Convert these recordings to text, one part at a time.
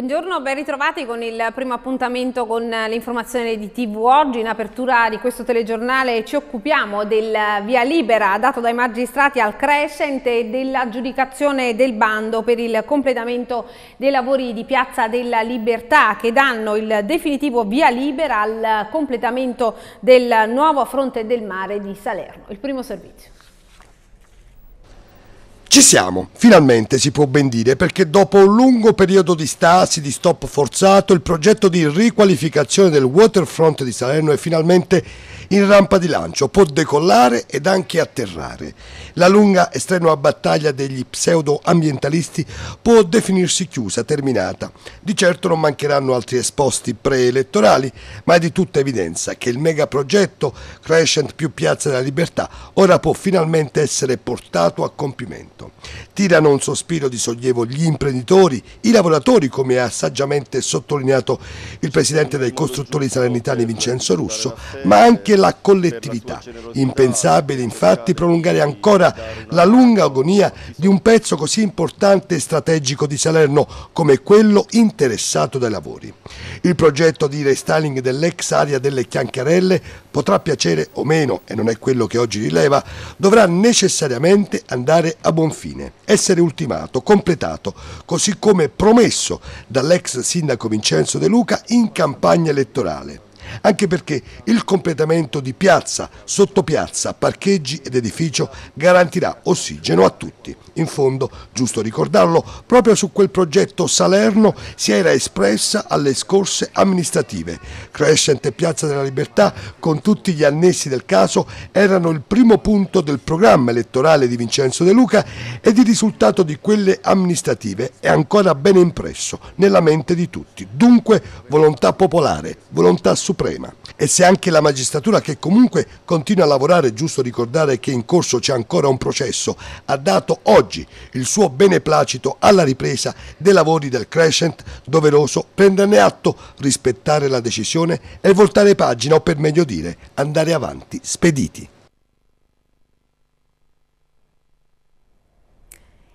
Buongiorno, ben ritrovati con il primo appuntamento con l'informazione di TV Oggi. In apertura di questo telegiornale ci occupiamo del via libera dato dai magistrati al Crescent e dell'aggiudicazione del bando per il completamento dei lavori di Piazza della Libertà che danno il definitivo via libera al completamento del nuovo fronte del mare di Salerno. Il primo servizio. Ci siamo, finalmente si può ben dire, perché dopo un lungo periodo di stasi, di stop forzato, il progetto di riqualificazione del waterfront di Salerno è finalmente in rampa di lancio, può decollare ed anche atterrare. La lunga e strenua battaglia degli pseudo-ambientalisti può definirsi chiusa, terminata. Di certo non mancheranno altri esposti preelettorali, ma è di tutta evidenza che il megaprogetto Crescent più Piazza della Libertà ora può finalmente essere portato a compimento. Tirano un sospiro di sollievo gli imprenditori, i lavoratori, come ha saggiamente sottolineato il presidente dei costruttori salernitani Vincenzo Russo, ma anche la collettività. Impensabile infatti prolungare ancora la lunga agonia di un pezzo così importante e strategico di Salerno come quello interessato dai lavori. Il progetto di restyling dell'ex area delle Chiancarelle potrà piacere o meno, e non è quello che oggi rileva, dovrà necessariamente andare a buon fine, essere ultimato, completato, così come promesso dall'ex sindaco Vincenzo De Luca in campagna elettorale anche perché il completamento di piazza, sottopiazza, parcheggi ed edificio garantirà ossigeno a tutti. In fondo, giusto ricordarlo, proprio su quel progetto Salerno si era espressa alle scorse amministrative. Crescente Piazza della Libertà, con tutti gli annessi del caso, erano il primo punto del programma elettorale di Vincenzo De Luca e il risultato di quelle amministrative è ancora ben impresso nella mente di tutti. Dunque, volontà popolare, volontà superiore Suprema. E se anche la magistratura, che comunque continua a lavorare, è giusto ricordare che in corso c'è ancora un processo, ha dato oggi il suo beneplacito alla ripresa dei lavori del Crescent, doveroso prenderne atto, rispettare la decisione e voltare pagina o per meglio dire andare avanti spediti.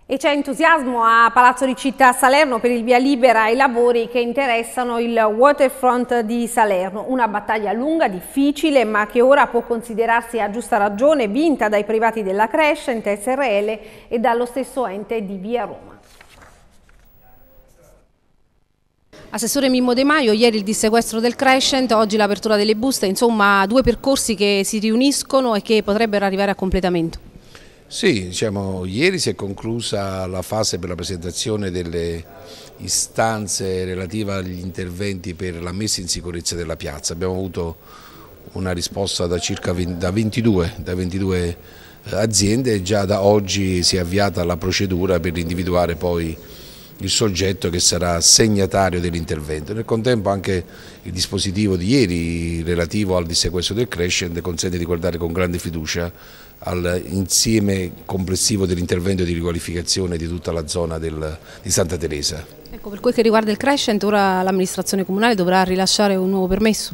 E c'è entusiasmo a Palazzo di Città Salerno per il via libera ai lavori che interessano il waterfront di Salerno. Una battaglia lunga, difficile, ma che ora può considerarsi a giusta ragione vinta dai privati della Crescent, SRL e dallo stesso ente di Via Roma. Assessore Mimmo De Maio, ieri il dissequestro del Crescent, oggi l'apertura delle buste, insomma due percorsi che si riuniscono e che potrebbero arrivare a completamento. Sì, diciamo, ieri si è conclusa la fase per la presentazione delle istanze relative agli interventi per la messa in sicurezza della piazza. Abbiamo avuto una risposta da circa 20, da 22, da 22 eh, aziende e già da oggi si è avviata la procedura per individuare poi il soggetto che sarà segnatario dell'intervento. Nel contempo anche il dispositivo di ieri relativo al dissequestro del Crescent consente di guardare con grande fiducia all'insieme complessivo dell'intervento di riqualificazione di tutta la zona del, di Santa Teresa. Ecco, per quel che riguarda il crescent, ora l'amministrazione comunale dovrà rilasciare un nuovo permesso?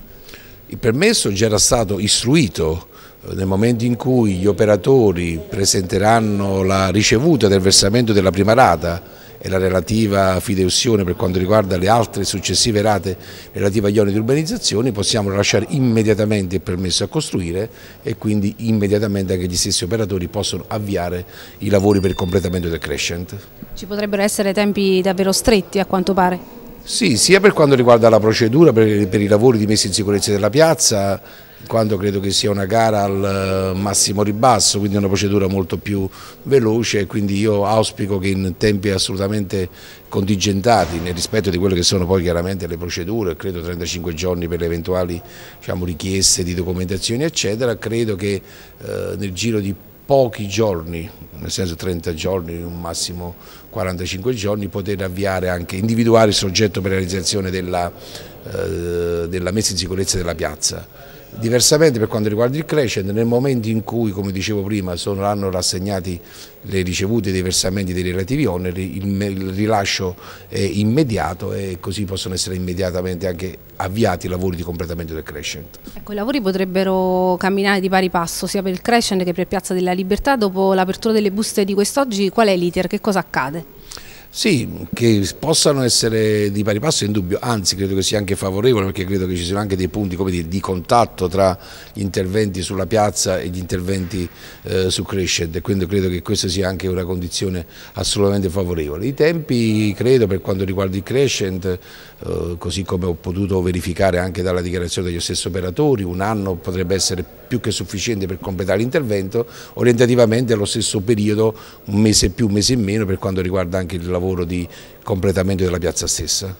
Il permesso già era stato istruito eh, nel momento in cui gli operatori presenteranno la ricevuta del versamento della prima rata e la relativa fideussione per quanto riguarda le altre successive rate relative agli oneri di urbanizzazione, possiamo lasciare immediatamente il permesso a costruire e quindi immediatamente anche gli stessi operatori possono avviare i lavori per il completamento del crescent. Ci potrebbero essere tempi davvero stretti a quanto pare? Sì, sia per quanto riguarda la procedura per, per i lavori di messa in sicurezza della piazza, quando credo che sia una gara al eh, massimo ribasso, quindi una procedura molto più veloce quindi io auspico che in tempi assolutamente contingentati nel rispetto di quelle che sono poi chiaramente le procedure, credo 35 giorni per le eventuali diciamo, richieste di documentazioni eccetera, credo che eh, nel giro di pochi giorni, nel senso 30 giorni, un massimo 45 giorni, poter avviare anche, individuare il soggetto per la realizzazione della, eh, della messa in sicurezza della piazza. Diversamente per quanto riguarda il crescent, nel momento in cui, come dicevo prima, saranno rassegnati le ricevute dei versamenti dei relativi oneri, il, rilascio è immediato e così possono essere immediatamente anche avviati i lavori di completamento del crescent. Ecco, I lavori potrebbero camminare di pari passo sia per il crescent che per Piazza della Libertà. Dopo l'apertura delle buste di quest'oggi, qual è l'iter? Che cosa accade? Sì, che possano essere di pari passo in dubbio, anzi credo che sia anche favorevole perché credo che ci siano anche dei punti dire, di contatto tra gli interventi sulla piazza e gli interventi eh, su Crescent e quindi credo che questa sia anche una condizione assolutamente favorevole. I tempi credo per quanto riguarda il Crescent, eh, così come ho potuto verificare anche dalla dichiarazione degli stessi operatori, un anno potrebbe essere più più che sufficiente per completare l'intervento, orientativamente allo stesso periodo un mese più, un mese in meno per quanto riguarda anche il lavoro di completamento della piazza stessa.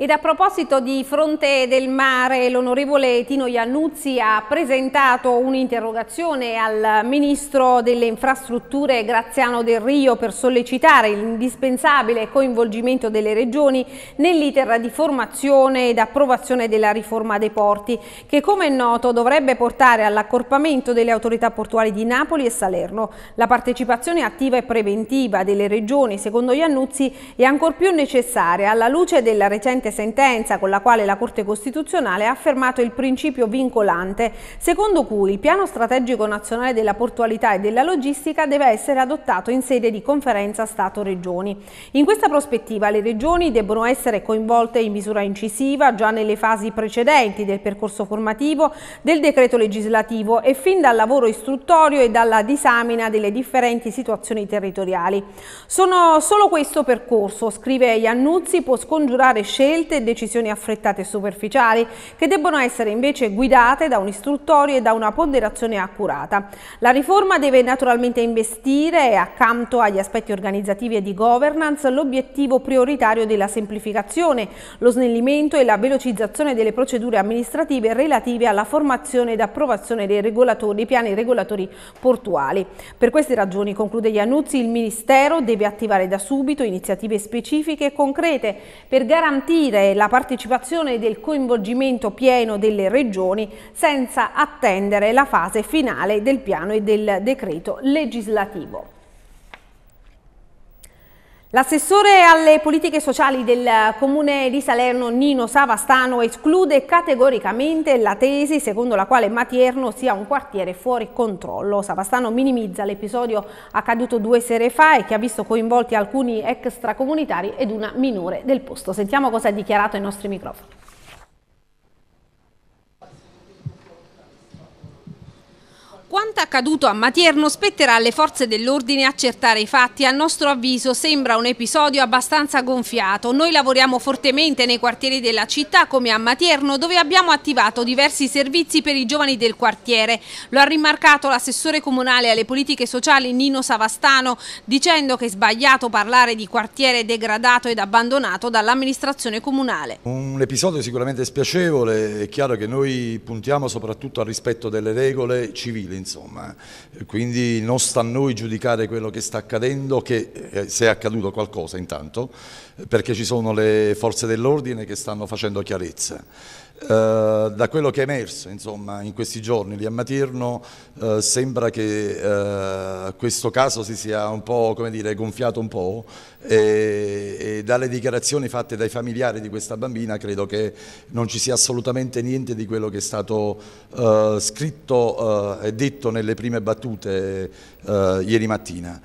Ed a proposito di fronte del mare, l'onorevole Tino Iannuzzi ha presentato un'interrogazione al Ministro delle Infrastrutture Graziano Del Rio per sollecitare l'indispensabile coinvolgimento delle regioni nell'iter di formazione ed approvazione della riforma dei porti, che come è noto dovrebbe portare all'accorpamento delle autorità portuali di Napoli e Salerno. La partecipazione attiva e preventiva delle regioni, secondo Iannuzzi, è ancor più necessaria alla luce della recente recente sentenza con la quale la Corte Costituzionale ha affermato il principio vincolante secondo cui il piano strategico nazionale della portualità e della logistica deve essere adottato in sede di conferenza Stato-Regioni. In questa prospettiva le Regioni debbono essere coinvolte in misura incisiva già nelle fasi precedenti del percorso formativo del decreto legislativo e fin dal lavoro istruttorio e dalla disamina delle differenti situazioni territoriali. Sono solo questo percorso, scrive Iannuzzi, può scongiurare scelte scelte e decisioni affrettate e superficiali che debbono essere invece guidate da un un'istruttoria e da una ponderazione accurata. La riforma deve naturalmente investire, accanto agli aspetti organizzativi e di governance, l'obiettivo prioritario della semplificazione, lo snellimento e la velocizzazione delle procedure amministrative relative alla formazione ed approvazione dei, dei piani regolatori portuali. Per queste ragioni, conclude Iannuzzi, il Ministero deve attivare da subito iniziative specifiche e concrete per garantire garantire la partecipazione ed il coinvolgimento pieno delle regioni senza attendere la fase finale del piano e del decreto legislativo. L'assessore alle politiche sociali del comune di Salerno Nino Savastano esclude categoricamente la tesi secondo la quale Matierno sia un quartiere fuori controllo. Savastano minimizza l'episodio accaduto due sere fa e che ha visto coinvolti alcuni extracomunitari ed una minore del posto. Sentiamo cosa ha dichiarato ai nostri microfoni. Quanto accaduto a Matierno spetterà alle forze dell'ordine accertare i fatti. A nostro avviso sembra un episodio abbastanza gonfiato. Noi lavoriamo fortemente nei quartieri della città come a Matierno dove abbiamo attivato diversi servizi per i giovani del quartiere. Lo ha rimarcato l'assessore comunale alle politiche sociali Nino Savastano dicendo che è sbagliato parlare di quartiere degradato ed abbandonato dall'amministrazione comunale. Un episodio sicuramente spiacevole. È chiaro che noi puntiamo soprattutto al rispetto delle regole civili insomma. Quindi non sta a noi giudicare quello che sta accadendo, che eh, se è accaduto qualcosa intanto, perché ci sono le forze dell'ordine che stanno facendo chiarezza. Eh, da quello che è emerso insomma, in questi giorni lì a Materno uh, eh, sembra che uh, questo caso si sia un po' come dire, gonfiato un po' e, e, dalle dichiarazioni fatte dai familiari di questa bambina credo che non ci sia assolutamente niente di quello che è stato scritto e detto nelle prime battute ieri mattina.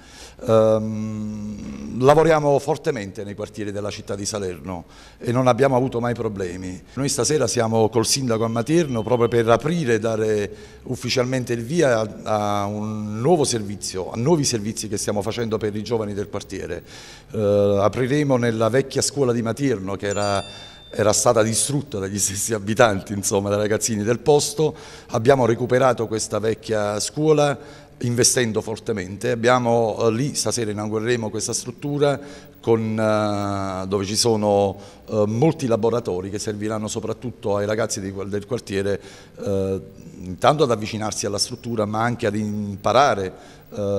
Ehm, lavoriamo fortemente nei quartieri della città di Salerno e non abbiamo avuto mai problemi. Noi stasera siamo col sindaco a Materno proprio per aprire e dare ufficialmente il via a, a un nuovo servizio, a nuovi servizi che stiamo facendo per i giovani del quartiere. Ehm, apriremo nella vecchia scuola di Materno che era era stata distrutta dagli stessi abitanti, insomma, dai ragazzini del posto. Abbiamo recuperato questa vecchia scuola investendo fortemente. Abbiamo eh, lì, stasera inaugureremo questa struttura con, eh, dove ci sono eh, molti laboratori che serviranno soprattutto ai ragazzi del quartiere intanto ad avvicinarsi alla struttura ma anche ad imparare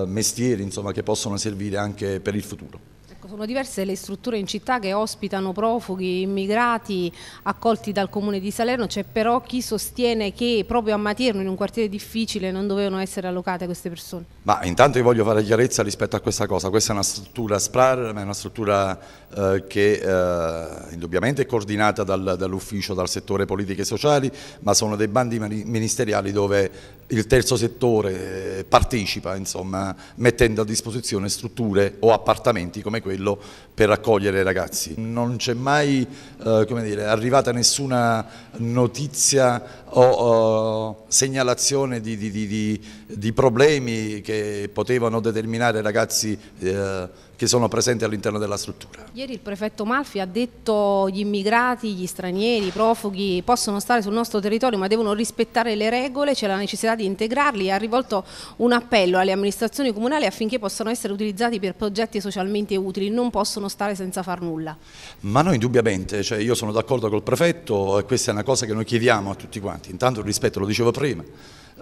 mestieri insomma, che possono servire anche per il futuro. Ecco, sono diverse le strutture in città che ospitano profughi, immigrati accolti dal comune di Salerno, c'è però chi sostiene che proprio a Matierno, in un quartiere difficile, non dovevano essere allocate queste persone. Ma intanto io voglio fare chiarezza rispetto a questa cosa, questa è una struttura SPRAR, ma è una struttura eh, che eh, indubbiamente è coordinata dal, dall'ufficio, dal settore politiche e sociali, ma sono dei bandi ministeriali dove il terzo settore eh, partecipa, insomma, mettendo a disposizione strutture o appartamenti come questo quello per accogliere i ragazzi. Non c'è mai eh, dire, arrivata nessuna notizia o eh, segnalazione di, di, di, di, problemi che potevano determinare ragazzi eh, che sono presenti all'interno della struttura. Ieri il prefetto Malfi ha detto gli immigrati, gli stranieri, i profughi possono stare sul nostro territorio ma devono rispettare le regole, c'è la necessità di integrarli e ha rivolto un appello alle amministrazioni comunali affinché possano essere utilizzati per progetti socialmente utili, non possono stare senza far nulla. Ma noi indubbiamente, cioè io sono d'accordo col prefetto e questa è una cosa che noi chiediamo a tutti quanti, intanto il rispetto lo dicevo prima,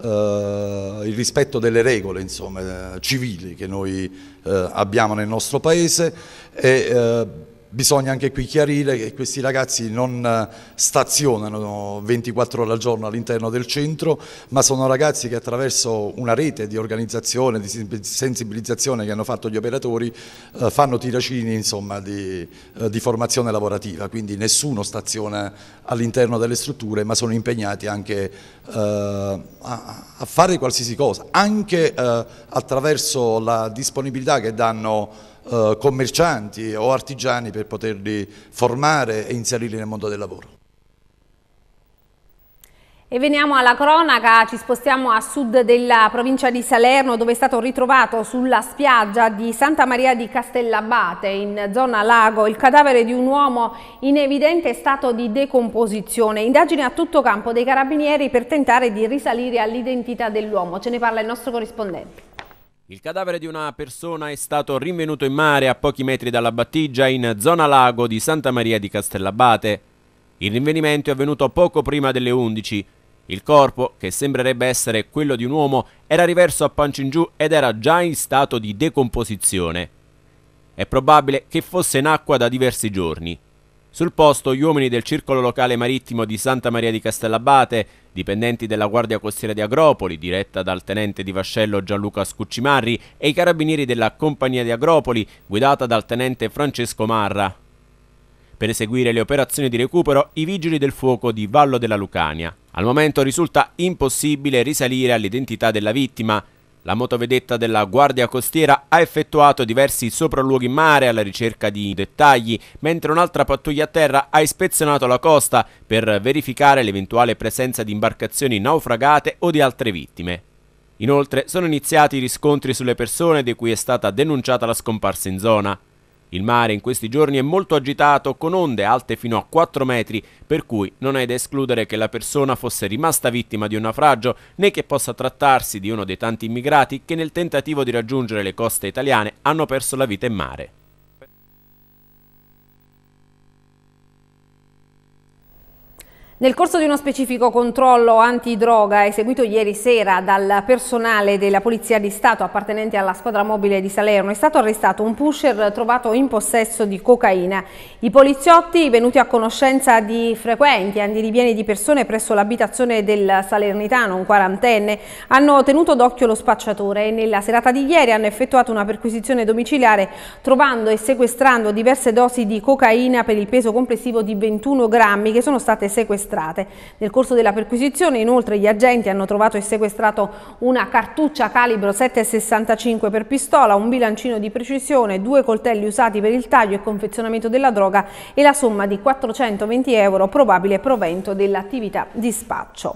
eh, il rispetto delle regole insomma, eh, civili che noi eh, abbiamo nel nostro Paese e bisogna anche qui chiarire che questi ragazzi non eh, stazionano 24 ore al giorno all'interno del centro, ma sono ragazzi che attraverso una rete di organizzazione, di sensibilizzazione che hanno fatto gli operatori, eh, fanno tiracini insomma, di, eh, di formazione lavorativa, quindi nessuno staziona all'interno delle strutture, ma sono impegnati anche a, fare qualsiasi cosa, anche attraverso la disponibilità che danno eh, commercianti o artigiani per poterli formare e inserirli nel mondo del lavoro. E veniamo alla cronaca, ci spostiamo a sud della provincia di Salerno dove è stato ritrovato sulla spiaggia di Santa Maria di Castellabate in zona Lago il cadavere di un uomo in evidente stato di decomposizione. Indagine a tutto campo dei carabinieri per tentare di risalire all'identità dell'uomo. Ce ne parla il nostro corrispondente. Il cadavere di una persona è stato rinvenuto in mare a pochi metri dalla battigia in zona lago di Santa Maria di Castellabate. Il rinvenimento è avvenuto poco prima delle 11. Il corpo, che sembrerebbe essere quello di un uomo, era riverso a pancia in giù ed era già in stato di decomposizione. È probabile che fosse in acqua da diversi giorni. Sul posto gli uomini del Circolo Locale Marittimo di Santa Maria di Castellabate, dipendenti della Guardia Costiera di Agropoli, diretta dal tenente di vascello Gianluca Scuccimarri, e i carabinieri della Compagnia di Agropoli, guidata dal tenente Francesco Marra. Per eseguire le operazioni di recupero, i vigili del fuoco di Vallo della Lucania. Al momento risulta impossibile risalire all'identità della vittima, la motovedetta della Guardia Costiera ha effettuato diversi sopralluoghi in mare alla ricerca di dettagli, mentre un'altra pattuglia a terra ha ispezionato la costa per verificare l'eventuale presenza di imbarcazioni naufragate o di altre vittime. Inoltre sono iniziati i riscontri sulle persone di cui è stata denunciata la scomparsa in zona. Il mare in questi giorni è molto agitato con onde alte fino a 4 metri, per cui non è da escludere che la persona fosse rimasta vittima di un naufragio né che possa trattarsi di uno dei tanti immigrati che nel tentativo di raggiungere le coste italiane hanno perso la vita in mare. Nel corso di uno specifico controllo antidroga eseguito ieri sera dal personale della Polizia di Stato appartenente alla squadra mobile di Salerno è stato arrestato un pusher trovato in possesso di cocaina. I poliziotti venuti a conoscenza di frequenti andirivieni di persone presso l'abitazione del salernitano, un quarantenne, hanno tenuto d'occhio lo spacciatore e nella serata di ieri hanno effettuato una perquisizione domiciliare trovando e sequestrando diverse dosi di cocaina per il peso complessivo di 21 grammi che sono state sequestrate sequestrate. Nel corso della perquisizione inoltre gli agenti hanno trovato e sequestrato una cartuccia calibro 7,65 per pistola, un bilancino di precisione, due coltelli usati per il taglio e confezionamento della droga e la somma di 420 euro probabile provento dell'attività di spaccio.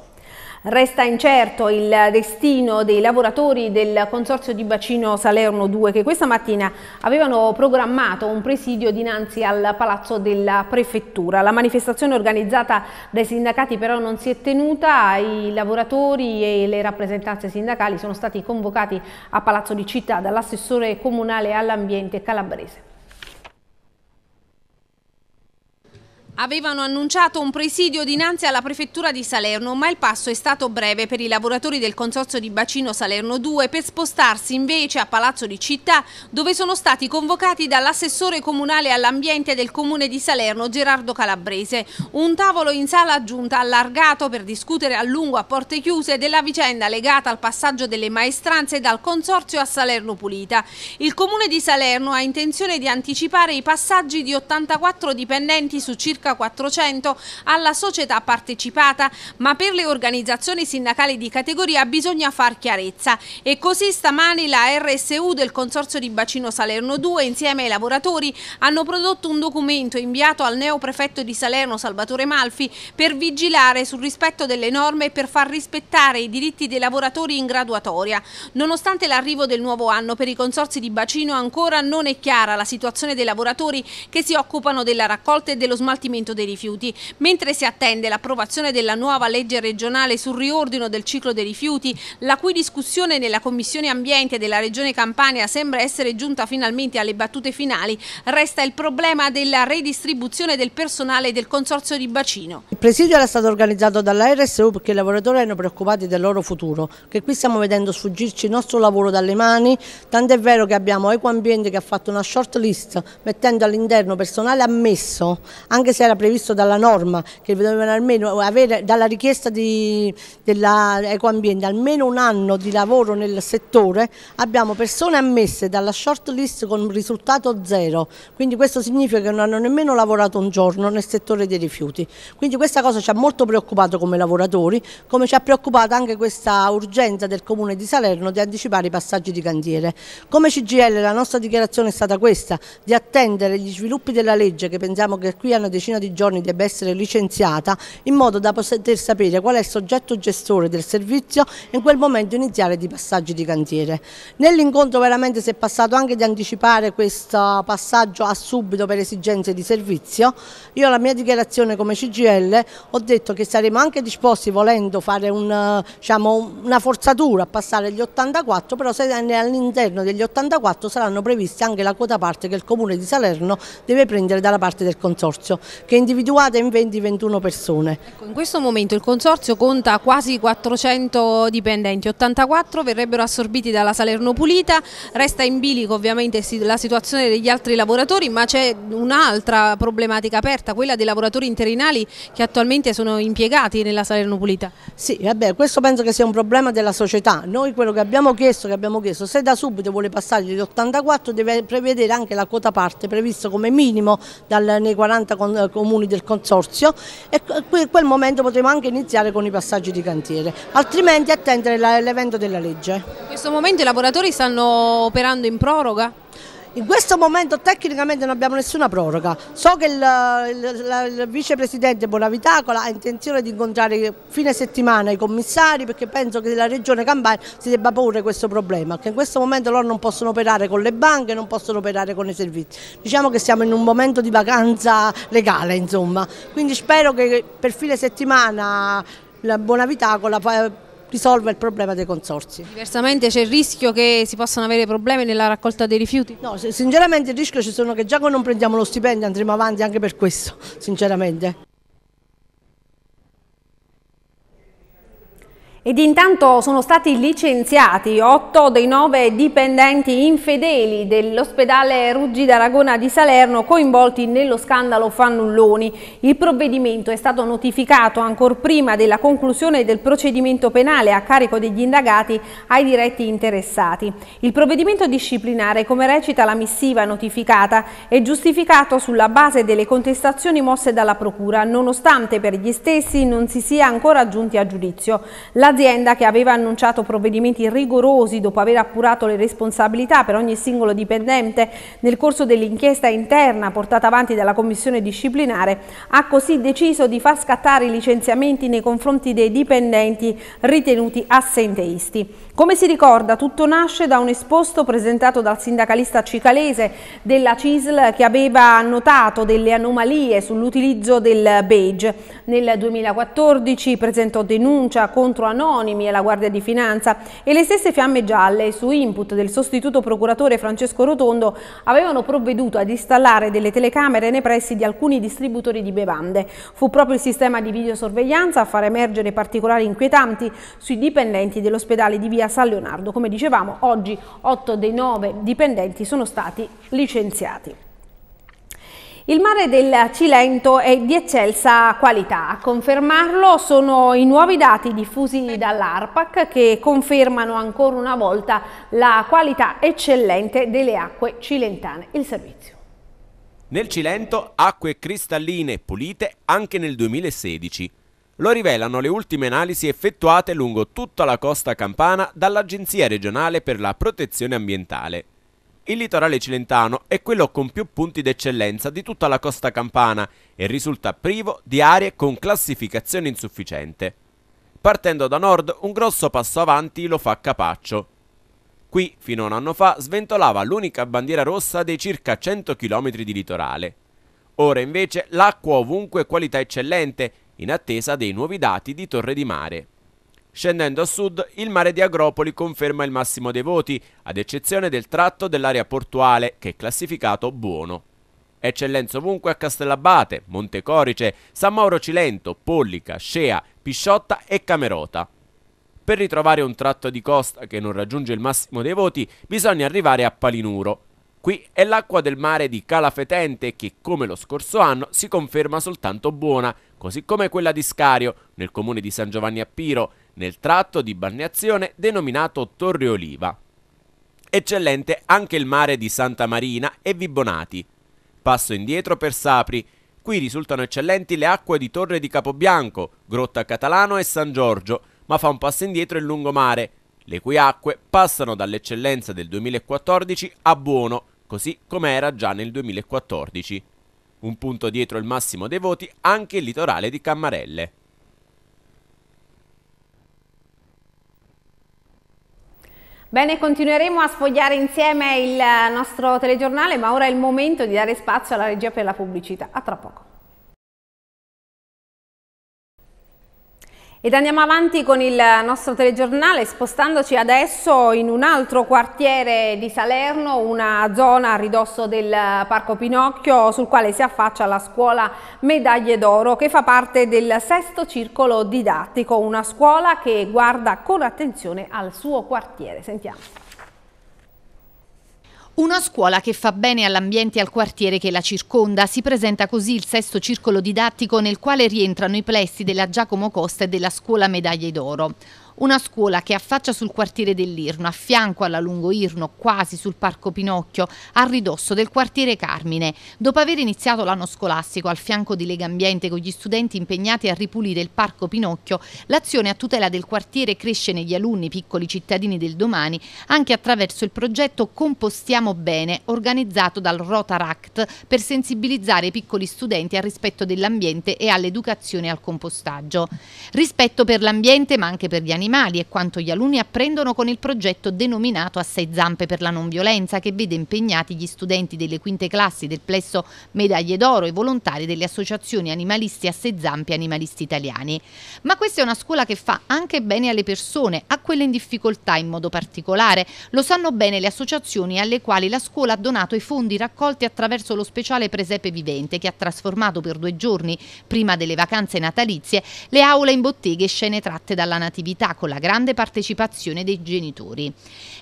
Resta incerto il destino dei lavoratori del Consorzio di Bacino Salerno 2 che questa mattina avevano programmato un presidio dinanzi al Palazzo della Prefettura. La manifestazione organizzata dai sindacati però non si è tenuta, i lavoratori e le rappresentanze sindacali sono stati convocati a Palazzo di Città dall'assessore comunale all'ambiente calabrese. Avevano annunciato un presidio dinanzi alla prefettura di Salerno, ma il passo è stato breve per i lavoratori del consorzio di bacino Salerno 2 per spostarsi invece a Palazzo di Città, dove sono stati convocati dall'assessore comunale all'ambiente del comune di Salerno Gerardo Calabrese. Un tavolo in sala aggiunta allargato per discutere a lungo a porte chiuse della vicenda legata al passaggio delle maestranze dal consorzio a Salerno Pulita. Il comune di Salerno ha intenzione di anticipare i passaggi di 84 dipendenti su circa circa 400 alla società partecipata, ma per le organizzazioni sindacali di categoria bisogna far chiarezza. E così stamani la RSU del Consorzio di Bacino Salerno 2 insieme ai lavoratori hanno prodotto un documento inviato al neoprefetto di Salerno Salvatore Malfi per vigilare sul rispetto delle norme e per far rispettare i diritti dei lavoratori in graduatoria. Nonostante l'arrivo del nuovo anno per i consorzi di bacino ancora non è chiara la situazione dei lavoratori che si occupano della raccolta e dello smaltimento trattamento dei rifiuti. Mentre si attende l'approvazione della nuova legge regionale sul riordino del ciclo dei rifiuti, la cui discussione nella Commissione Ambiente della Regione Campania sembra essere giunta finalmente alle battute finali, resta il problema della redistribuzione del personale del Consorzio di Bacino. Il presidio era stato organizzato dall'ARSU perché i lavoratori erano preoccupati del loro futuro, che qui stiamo vedendo sfuggirci il nostro lavoro dalle mani, tant'è vero che abbiamo Ecoambiente che ha fatto una short list mettendo all'interno personale ammesso, anche se era previsto dalla norma, che dovevano almeno avere dalla richiesta dell'Ecoambiente almeno un anno di lavoro nel settore, abbiamo persone ammesse dalla shortlist con risultato zero, quindi questo significa che non hanno nemmeno lavorato un giorno nel settore dei rifiuti. Quindi questa cosa ci ha molto preoccupato come lavoratori, come ci ha preoccupato anche questa urgenza del Comune di Salerno di anticipare i passaggi di cantiere. Come CGL la nostra dichiarazione è stata questa, di attendere gli sviluppi della legge che pensiamo che qui hanno deciso decina di giorni debba essere licenziata in modo da poter sapere qual è il soggetto gestore del servizio e in quel momento iniziare di passaggi di cantiere. Nell'incontro veramente si è passato anche di anticipare questo passaggio a subito per esigenze di servizio. Io la mia dichiarazione come CGL ho detto che saremo anche disposti volendo fare un, diciamo, una forzatura a passare gli 84 però se all'interno degli 84 saranno previste anche la quota parte che il Comune di Salerno deve prendere dalla parte del Consorzio che è individuata in 20-21 persone. Ecco, in questo momento il consorzio conta quasi 400 dipendenti, 84 verrebbero assorbiti dalla Salerno Pulita, resta in bilico ovviamente la situazione degli altri lavoratori, ma c'è un'altra problematica aperta, quella dei lavoratori interinali che attualmente sono impiegati nella Salerno Pulita. Sì, vabbè, questo penso che sia un problema della società. Noi quello che abbiamo chiesto, che abbiamo chiesto se da subito vuole passare gli 84 deve prevedere anche la quota parte prevista come minimo dal, nei 40 con, comuni del consorzio e in quel momento potremo anche iniziare con i passaggi di cantiere, altrimenti attendere l'evento della legge. In questo momento i lavoratori stanno operando in proroga? In questo momento tecnicamente non abbiamo nessuna proroga, so che il, il, il, vicepresidente Bonavitacola ha intenzione di incontrare fine settimana i commissari perché penso che la regione Campania si debba porre questo problema, che in questo momento loro non possono operare con le banche, non possono operare con i servizi. Diciamo che siamo in un momento di vacanza legale insomma, quindi spero che per fine settimana la Bonavitacola risolva il problema dei consorsi. Diversamente c'è il rischio che si possano avere problemi nella raccolta dei rifiuti? No, sinceramente il rischio ci sono che già che non prendiamo lo stipendio andremo avanti anche per questo, sinceramente. Ed intanto sono stati licenziati otto dei nove dipendenti infedeli dell'ospedale Ruggi d'Aragona di Salerno coinvolti nello scandalo Fannulloni. Il provvedimento è stato notificato ancor prima della conclusione del procedimento penale a carico degli indagati ai diretti interessati. Il provvedimento disciplinare, come recita la missiva notificata, è giustificato sulla base delle contestazioni mosse dalla Procura, nonostante per gli stessi non si sia ancora giunti a giudizio. La L'azienda, che aveva annunciato provvedimenti rigorosi dopo aver appurato le responsabilità per ogni singolo dipendente nel corso dell'inchiesta interna portata avanti dalla Commissione disciplinare, ha così deciso di far scattare i licenziamenti nei confronti dei dipendenti ritenuti assenteisti. Come si ricorda, tutto nasce da un esposto presentato dal sindacalista cicalese della CISL che aveva notato delle anomalie sull'utilizzo del beige. Nel 2014 presentò denuncia contro anomalie anonimi e la Guardia di Finanza e le stesse fiamme gialle su input del sostituto procuratore Francesco Rotondo avevano provveduto ad installare delle telecamere nei pressi di alcuni distributori di bevande. Fu proprio il sistema di videosorveglianza a far emergere particolari inquietanti sui dipendenti dell'ospedale di via San Leonardo. Come dicevamo, oggi 8 dei 9 dipendenti sono stati licenziati. Il mare del Cilento è di eccelsa qualità, a confermarlo sono i nuovi dati diffusi dall'ARPAC che confermano ancora una volta la qualità eccellente delle acque cilentane. Il servizio. Nel Cilento acque cristalline pulite anche nel 2016. Lo rivelano le ultime analisi effettuate lungo tutta la costa campana dall'Agenzia regionale per la protezione ambientale. Il litorale cilentano è quello con più punti d'eccellenza di tutta la costa campana e risulta privo di aree con classificazione insufficiente. Partendo da nord, un grosso passo avanti lo fa Capaccio. Qui, fino a un anno fa, sventolava l'unica bandiera rossa dei circa 100 km di litorale. Ora invece l'acqua ovunque qualità eccellente, in attesa dei nuovi dati di Torre di Mare. Scendendo a sud, il mare di Agropoli conferma il massimo dei voti, ad eccezione del tratto dell'area portuale, che è classificato buono. Eccellenza ovunque a Castellabate, Montecorice, San Mauro Cilento, Pollica, Scea, Pisciotta e Camerota. Per ritrovare un tratto di costa che non raggiunge il massimo dei voti, bisogna arrivare a Palinuro. Qui è l'acqua del mare di Calafetente che, come lo scorso anno, si conferma soltanto buona, così come quella di Scario, nel comune di San Giovanni a Piro, nel tratto di balneazione denominato Torre Oliva. Eccellente anche il mare di Santa Marina e Vibonati. Passo indietro per Sapri. Qui risultano eccellenti le acque di Torre di Capobianco, Grotta Catalano e San Giorgio, ma fa un passo indietro il lungomare, le cui acque passano dall'eccellenza del 2014 a buono, così come era già nel 2014. Un punto dietro il massimo dei voti anche il litorale di Cammarelle. Bene, continueremo a sfogliare insieme il eh, nostro telegiornale, ma ora è il momento di dare spazio alla regia per la pubblicità. A tra poco. Ed andiamo avanti con il nostro telegiornale spostandoci adesso in un altro quartiere di Salerno, una zona a ridosso del Parco Pinocchio sul quale si affaccia la scuola Medaglie d'Oro che fa parte del sesto circolo didattico, una scuola che guarda con attenzione al suo quartiere. Sentiamo. Una scuola che fa bene all'ambiente e al quartiere che la circonda. Si presenta così il sesto circolo didattico nel quale rientrano i plessi della Giacomo Costa e della scuola Medaglie d'Oro. Una scuola che affaccia sul quartiere dell'Irno, a fianco alla Lungo Irno, quasi sul Parco Pinocchio, a ridosso del quartiere Carmine. Dopo aver iniziato l'anno scolastico al fianco di Lega Ambiente con gli studenti impegnati a ripulire il Parco Pinocchio, l'azione a tutela del quartiere cresce negli alunni, piccoli cittadini del domani, anche attraverso il progetto Compostiamo Bene, organizzato dal Rotaract per sensibilizzare i piccoli studenti al rispetto dell'ambiente e all'educazione al compostaggio. Rispetto per l'ambiente, ma anche per gli animali, animali è quanto gli alunni apprendono con il progetto denominato A sei zampe per la non violenza che vede impegnati gli studenti delle quinte classi del plesso Medaglie d'Oro e volontari delle associazioni animalisti a sei zampe animalisti italiani. Ma questa è una scuola che fa anche bene alle persone, a quelle in difficoltà in modo particolare. Lo sanno bene le associazioni alle quali la scuola ha donato i fondi raccolti attraverso lo speciale presepe vivente che ha trasformato per due giorni, prima delle vacanze natalizie, le aule in botteghe e scene tratte dalla natività con la grande partecipazione dei genitori.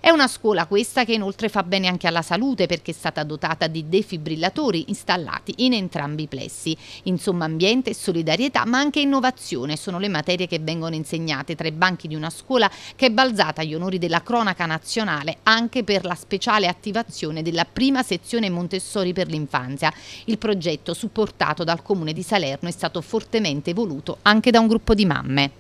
È una scuola questa che inoltre fa bene anche alla salute perché è stata dotata di defibrillatori installati in entrambi i plessi. Insomma ambiente, solidarietà ma anche innovazione sono le materie che vengono insegnate tra i banchi di una scuola che è balzata agli onori della cronaca nazionale anche per la speciale attivazione della prima sezione Montessori per l'infanzia. Il progetto supportato dal Comune di Salerno è stato fortemente voluto anche da un gruppo di mamme.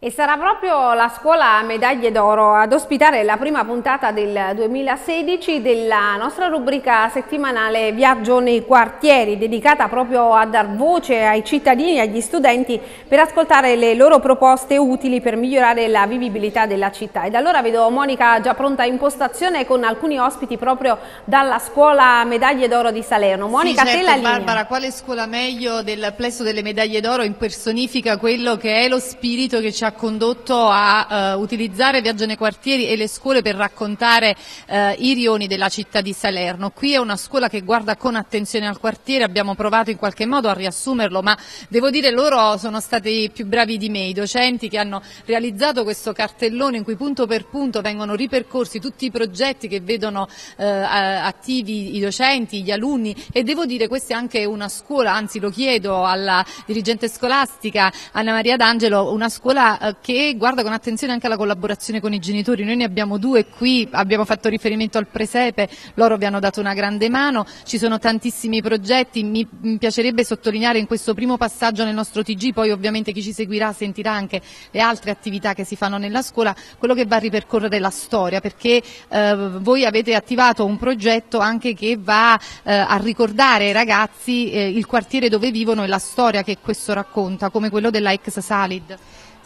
E sarà proprio la scuola Medaglie d'Oro ad ospitare la prima puntata del 2016 della nostra rubrica settimanale Viaggio nei quartieri, dedicata proprio a dar voce ai cittadini e agli studenti per ascoltare le loro proposte utili per migliorare la vivibilità della città. Ed allora vedo Monica già pronta in postazione con alcuni ospiti proprio dalla scuola Medaglie d'Oro di Salerno. Monica, sì, certo, te la linea. Barbara, quale scuola meglio del plesso delle Medaglie d'Oro impersonifica quello che è lo spirito che ci ha ha condotto a uh, utilizzare Viaggio nei quartieri e le scuole per raccontare uh, i rioni della città di Salerno. Qui è una scuola che guarda con attenzione al quartiere, abbiamo provato in qualche modo a riassumerlo, ma devo dire loro sono stati più bravi di me, i docenti che hanno realizzato questo cartellone in cui punto per punto vengono ripercorsi tutti i progetti che vedono uh, attivi i docenti, gli alunni e devo dire questa è anche una scuola, anzi lo chiedo alla dirigente scolastica Anna Maria D'Angelo, una scuola domanda eh, che guarda con attenzione anche alla collaborazione con i genitori. Noi ne abbiamo due qui, abbiamo fatto riferimento al presepe, loro vi hanno dato una grande mano, ci sono tantissimi progetti, mi piacerebbe sottolineare in questo primo passaggio nel nostro TG, poi ovviamente chi ci seguirà sentirà anche le altre attività che si fanno nella scuola, quello che va a ripercorrere la storia, perché eh, voi avete attivato un progetto anche che va eh, a ricordare ai ragazzi eh, il quartiere dove vivono e la storia che questo racconta, come quello della ex Salid.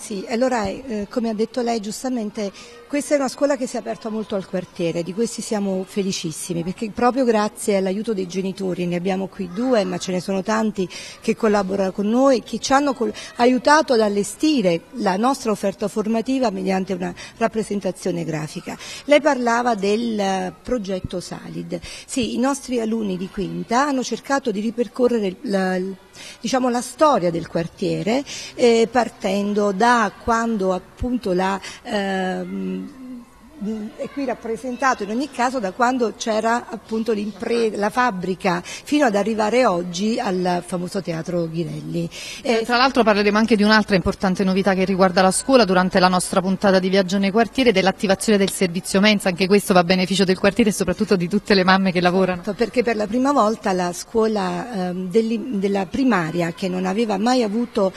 Sì, allora eh, come ha detto lei giustamente questa è una scuola che si è aperta molto al quartiere, di questi siamo felicissimi perché proprio grazie all'aiuto dei genitori, ne abbiamo qui due ma ce ne sono tanti che collaborano con noi, che ci hanno aiutato ad allestire la nostra offerta formativa mediante una rappresentazione grafica. Lei parlava del eh, progetto Salid, sì i nostri alunni di quinta hanno cercato di ripercorrere la, diciamo, la storia del quartiere eh, partendo da quando appunto la... Eh, è qui rappresentato in ogni caso da quando c'era appunto la fabbrica fino ad arrivare oggi al famoso teatro Ghirelli. Eh, tra l'altro parleremo anche di un'altra importante novità che riguarda la scuola durante la nostra puntata di viaggio nei quartieri dell'attivazione del servizio mensa, anche questo va a beneficio del quartiere e soprattutto di tutte le mamme che certo, lavorano. Perché per la prima volta la scuola eh, della primaria che non aveva mai avuto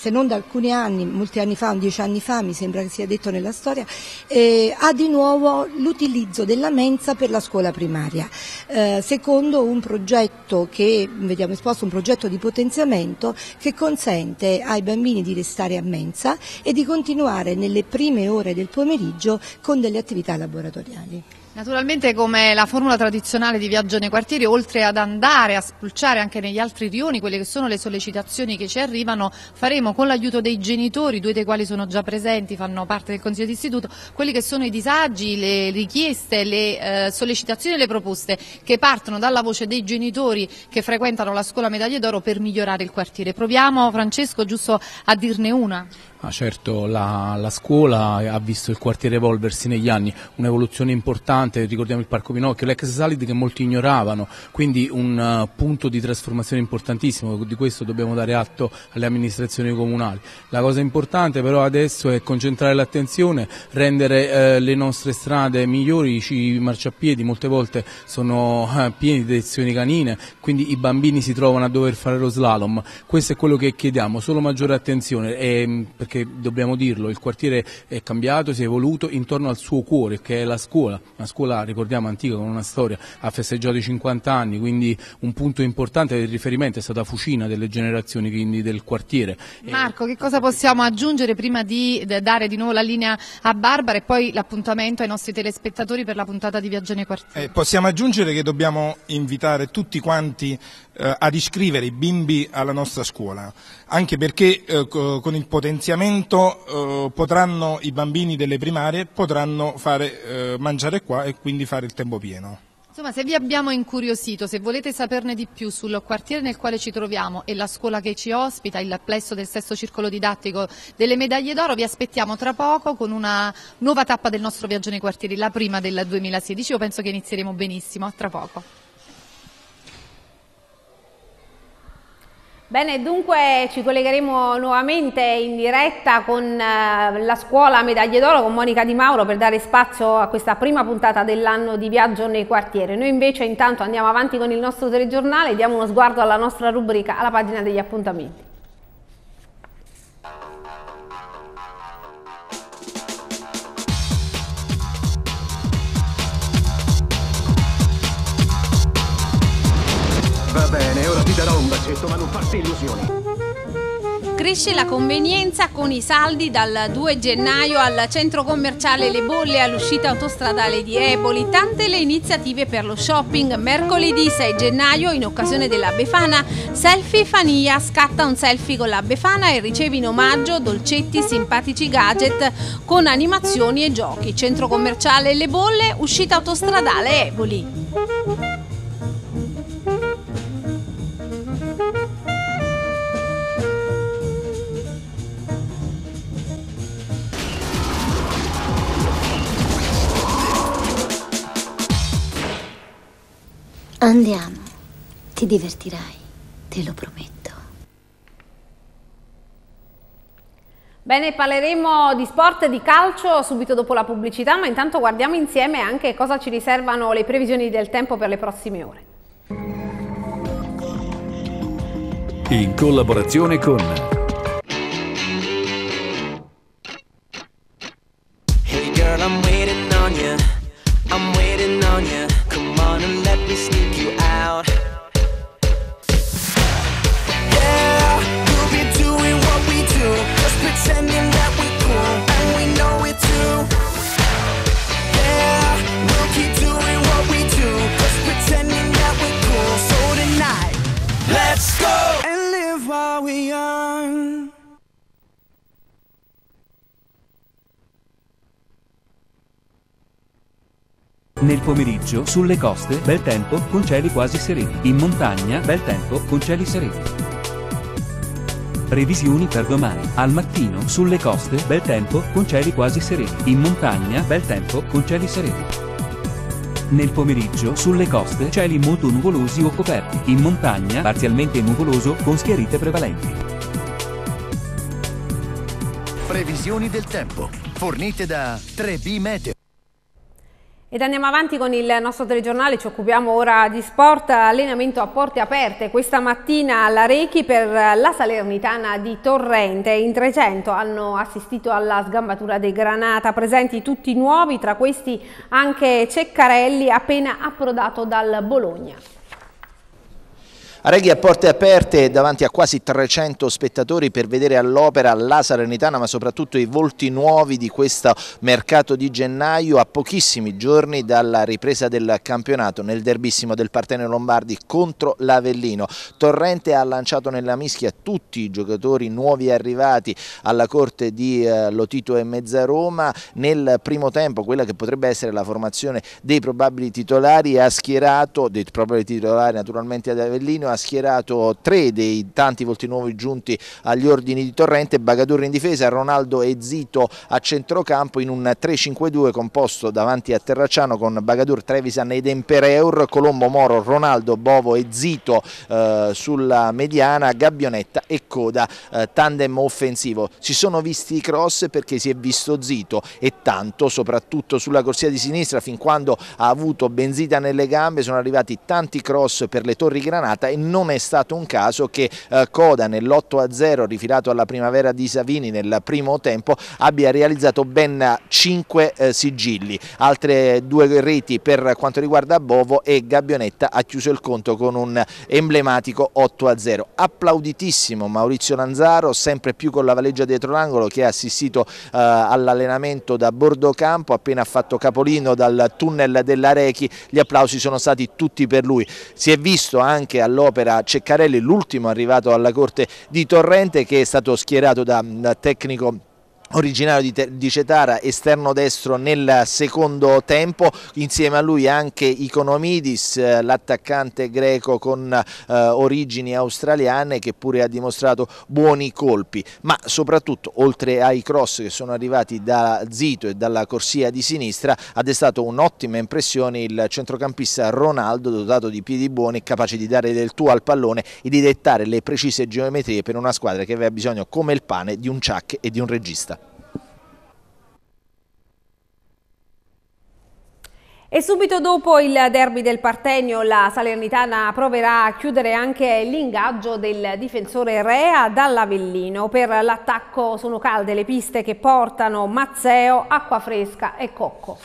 se non da alcuni anni, molti anni fa, dieci anni fa mi sembra che sia detto nella storia, eh, ha di nuovo l'utilizzo della mensa per la scuola primaria, eh, secondo un progetto che vediamo esposto, un progetto di potenziamento che consente ai bambini di restare a mensa e di continuare nelle prime ore del pomeriggio con delle attività laboratoriali. Naturalmente come la formula tradizionale di viaggio nei quartieri, oltre ad andare a spulciare anche negli altri rioni quelle che sono le sollecitazioni che ci arrivano, faremo con l'aiuto dei genitori, due dei quali sono già presenti, fanno parte del Consiglio d'Istituto, quelli che sono i disagi, le richieste, le eh, sollecitazioni e le proposte che partono dalla voce dei genitori che frequentano la scuola Medaglie d'Oro per migliorare il quartiere. Proviamo Francesco giusto a dirne una. Ah, certo, la, la, scuola ha visto il quartiere evolversi negli anni, un'evoluzione importante, ricordiamo il Parco Pinocchio, l'ex Salid che molti ignoravano, quindi un uh, punto di trasformazione importantissimo, di questo dobbiamo dare atto alle amministrazioni comunali. La cosa importante però adesso è concentrare l'attenzione, rendere uh, le nostre strade migliori, i marciapiedi molte volte sono uh, pieni di lezioni canine, quindi i bambini si trovano a dover fare lo slalom, questo è quello che chiediamo, solo maggiore attenzione. E, mm, perché dobbiamo dirlo, il quartiere è cambiato, si è evoluto intorno al suo cuore che è la scuola, una scuola ricordiamo antica con una storia, ha festeggiato i 50 anni, quindi un punto importante del riferimento è stata Fucina delle generazioni quindi del quartiere. Eh, Marco, che cosa possiamo aggiungere prima di dare di nuovo la linea a Barbara e poi l'appuntamento ai nostri telespettatori per la puntata di Viaggio nei quartieri? Eh, possiamo aggiungere che dobbiamo invitare tutti quanti eh, ad iscrivere i bimbi alla nostra scuola, anche perché eh, con il potenziamento eh, potranno, i bambini delle primarie potranno fare, eh, mangiare qua e quindi fare il tempo pieno. Insomma, se vi abbiamo incuriosito, se volete saperne di più sul quartiere nel quale ci troviamo e la scuola che ci ospita, il plesso del sesto circolo didattico delle medaglie d'oro, vi aspettiamo tra poco con una nuova tappa del nostro viaggio nei quartieri, la prima del 2016. Io penso che inizieremo benissimo. A tra poco. Bene, dunque ci collegheremo nuovamente in diretta con eh, la scuola Medaglie d'Oro, con Monica Di Mauro per dare spazio a questa prima puntata dell'anno di viaggio nei quartieri. Noi invece intanto andiamo avanti con il nostro telegiornale e diamo uno sguardo alla nostra rubrica, alla pagina degli appuntamenti. un bacetto, ma non farsi illusioni. Cresce la convenienza con i saldi dal 2 gennaio al centro commerciale Le Bolle all'uscita autostradale di Eboli, tante le iniziative per lo shopping. Mercoledì 6 gennaio, in occasione della Befana, Selfie Fania scatta un selfie con la Befana e ricevi in omaggio dolcetti, simpatici gadget con animazioni e giochi. Centro commerciale Le Bolle, uscita autostradale Eboli. Andiamo, ti divertirai, te lo prometto. Bene, parleremo di sport e di calcio subito dopo la pubblicità, ma intanto guardiamo insieme anche cosa ci riservano le previsioni del tempo per le prossime ore. In collaborazione con pomeriggio sulle coste, bel tempo, con cieli quasi sereni. In montagna, bel tempo, con cieli sereni. Previsioni per domani. Al mattino, sulle coste, bel tempo, con cieli quasi sereni. In montagna, bel tempo, con cieli sereni. Nel pomeriggio, sulle coste, cieli molto nuvolosi o coperti. In montagna, parzialmente nuvoloso, con schiarite prevalenti. Previsioni del tempo. Fornite da 3B Meteo. Ed andiamo avanti con il nostro telegiornale, ci occupiamo ora di sport, allenamento a porte aperte. Questa mattina alla Rechi per la Salernitana di Torrente. In 300 hanno assistito alla sgambatura dei Granata, presenti tutti nuovi, tra questi anche Ceccarelli appena approdato dal Bologna. Areghi a porte aperte davanti a quasi 300 spettatori per vedere all'opera la Salernitana ma soprattutto i volti nuovi di questo mercato di gennaio a pochissimi giorni dalla ripresa del campionato nel derbissimo del Partenio Lombardi contro l'Avellino. Torrente ha lanciato nella mischia tutti i giocatori nuovi arrivati alla corte di eh, Lotito e Mezzaroma. Nel primo tempo quella che potrebbe essere la formazione dei probabili titolari ha schierato, dei probabili titolari naturalmente ad Avellino, ha schierato tre dei tanti volti nuovi giunti agli ordini di Torrente, Bagadur in difesa, Ronaldo e Zito a centrocampo in un 3-5-2 composto davanti a Terracciano con Bagadur, Trevisan ed Empereur, Colombo, Moro, Ronaldo, Bovo e Zito eh, sulla mediana, Gabbionetta e Coda, eh, tandem offensivo. Si sono visti i cross perché si è visto Zito e tanto, soprattutto sulla corsia di sinistra, fin quando ha avuto benzita nelle gambe sono arrivati tanti cross per le torri granata e non è stato un caso che eh, Coda nell'8-0 rifilato alla primavera di Savini nel primo tempo abbia realizzato ben 5 eh, sigilli, altre due reti per quanto riguarda Bovo e Gabbionetta ha chiuso il conto con un emblematico 8-0. Applauditissimo Maurizio Lanzaro, sempre più con la valeggia dietro l'angolo che ha assistito eh, all'allenamento da bordo campo, appena fatto capolino dal tunnel della Rechi, gli applausi sono stati tutti per lui. Si è visto anche all'opera all'opera Ceccarelli, l'ultimo arrivato alla corte di Torrente che è stato schierato da tecnico originario di, di, Cetara, esterno destro nel secondo tempo, insieme a lui anche Economidis, eh, l'attaccante greco con eh, origini australiane che pure ha dimostrato buoni colpi, ma soprattutto oltre ai cross che sono arrivati da Zito e dalla corsia di sinistra, ha destato un'ottima impressione il centrocampista Ronaldo dotato di piedi buoni, capace di dare del tuo al pallone e di dettare le precise geometrie per una squadra che aveva bisogno come il pane di un ciac e di un regista. E subito dopo il derby del Partenio la Salernitana proverà a chiudere anche l'ingaggio del difensore Rea dall'Avellino. Per l'attacco sono calde le piste che portano Mazzeo, Acquafresca e Cocco.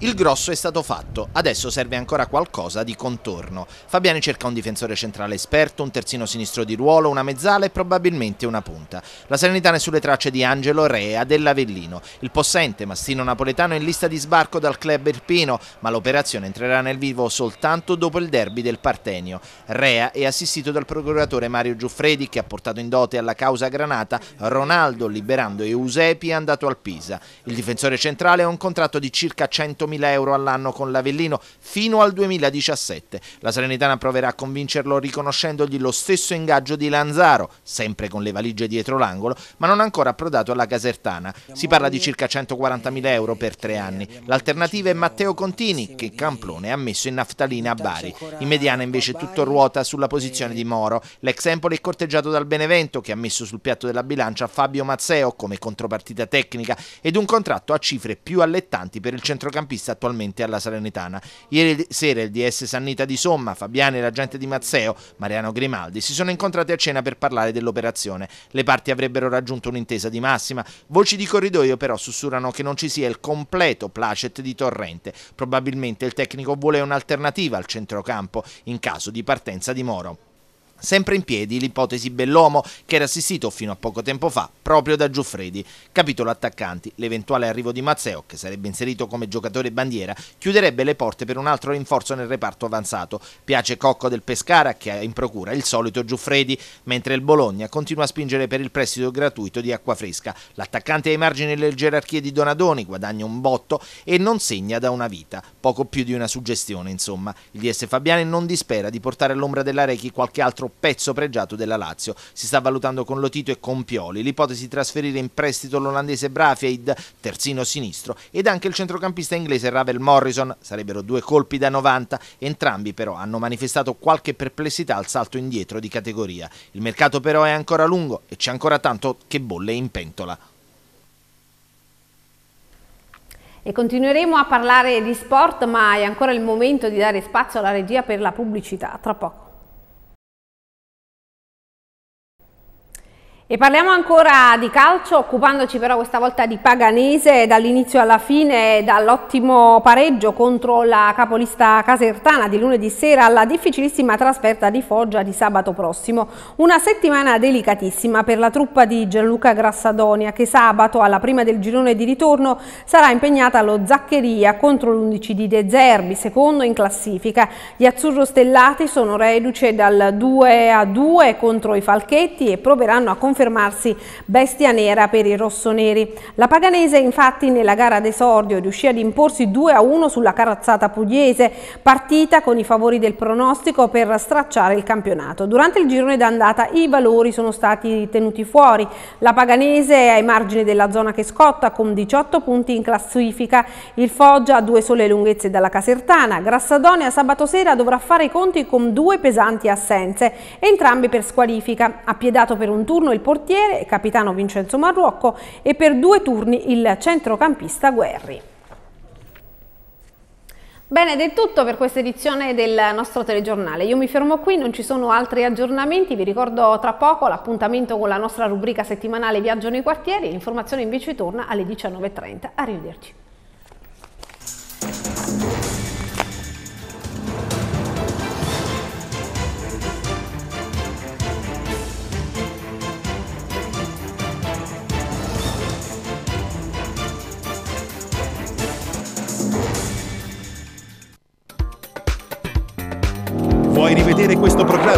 Il grosso è stato fatto, adesso serve ancora qualcosa di contorno. Fabiani cerca un difensore centrale esperto, un terzino sinistro di ruolo, una mezzala e probabilmente una punta. La Serenità è sulle tracce di Angelo Rea dell'Avellino. Il possente Mastino Napoletano è in lista di sbarco dal club irpino, ma l'operazione entrerà nel vivo soltanto dopo il derby del Partenio. Rea è assistito dal procuratore Mario Giuffredi che ha portato in dote alla causa Granata Ronaldo liberando Eusepi e andato al Pisa. Il difensore centrale ha un contratto di circa 100 4.000 euro all'anno con l'Avellino fino al 2017. La Serenitana proverà a convincerlo riconoscendogli lo stesso ingaggio di Lanzaro, sempre con le valigie dietro l'angolo, ma non ancora approdato alla Casertana. Si parla di circa 140.000 euro per tre anni. L'alternativa è Matteo Contini, che Camplone ha messo in naftalina a Bari. In mediana invece tutto ruota sulla posizione di Moro. L'ex Empoli è corteggiato dal Benevento, che ha messo sul piatto della bilancia Fabio Mazzeo come contropartita tecnica ed un contratto a cifre più allettanti per il centrocampista intervista attualmente alla Salernitana. Ieri sera il DS Sannita di Somma, Fabiani e l'agente di Mazzeo, Mariano Grimaldi, si sono incontrati a cena per parlare dell'operazione. Le parti avrebbero raggiunto un'intesa di massima. Voci di corridoio però sussurrano che non ci sia il completo placet di Torrente. Probabilmente il tecnico vuole un'alternativa al centrocampo in caso di partenza di Moro. Sempre in piedi l'ipotesi Bellomo, che era assistito fino a poco tempo fa proprio da Giuffredi. Capitolo attaccanti, l'eventuale arrivo di Mazzeo, che sarebbe inserito come giocatore bandiera, chiuderebbe le porte per un altro rinforzo nel reparto avanzato. Piace Cocco del Pescara, che ha in procura il solito Giuffredi, mentre il Bologna continua a spingere per il prestito gratuito di Acquafresca. L'attaccante ai margini delle gerarchie di Donadoni guadagna un botto e non segna da una vita, poco più di una suggestione insomma. Il DS Fabiani non dispera di portare all'ombra della Rechi qualche altro altro pezzo pregiato della Lazio. Si sta valutando con Lotito e con Pioli l'ipotesi di trasferire in prestito l'olandese Brafiaid, terzino sinistro, ed anche il centrocampista inglese Ravel Morrison. Sarebbero due colpi da 90, entrambi però hanno manifestato qualche perplessità al salto indietro di categoria. Il mercato però è ancora lungo e c'è ancora tanto che bolle in pentola. E continueremo a parlare di sport, ma è ancora il momento di dare spazio alla regia per la pubblicità. Tra poco. E parliamo ancora di calcio, occupandoci però questa volta di Paganese dall'inizio alla fine, dall'ottimo pareggio contro la capolista casertana di lunedì sera alla difficilissima trasferta di Foggia di sabato prossimo. Una settimana delicatissima per la truppa di Gianluca Grassadonia che sabato alla prima del girone di ritorno sarà impegnata allo Zaccheria contro l'11 di De Zerbi, secondo in classifica. Gli azzurro stellati sono reduce dal 2 a 2 contro i Falchetti e proveranno a confermare confermarsi bestia nera per i rossoneri. La Paganese infatti nella gara d'esordio riuscì ad imporsi 2-1 sulla carrozzata pugliese, partita con i favori del pronostico per stracciare il campionato. Durante il girone d'andata i valori sono stati tenuti fuori. La Paganese è ai margini della zona che scotta con 18 punti in classifica. Il Foggia ha due sole lunghezze dalla Casertana. Grassadonia sabato sera dovrà fare i conti con due pesanti assenze, entrambi per squalifica. Appiedato per un turno il portiere, capitano Vincenzo Marruocco e per due turni il centrocampista Guerri. Bene, ed è tutto per questa edizione del nostro telegiornale. Io mi fermo qui, non ci sono altri aggiornamenti. Vi ricordo tra poco l'appuntamento con la nostra rubrica settimanale Viaggio nei quartieri. L'informazione invece torna alle 19.30. Arrivederci.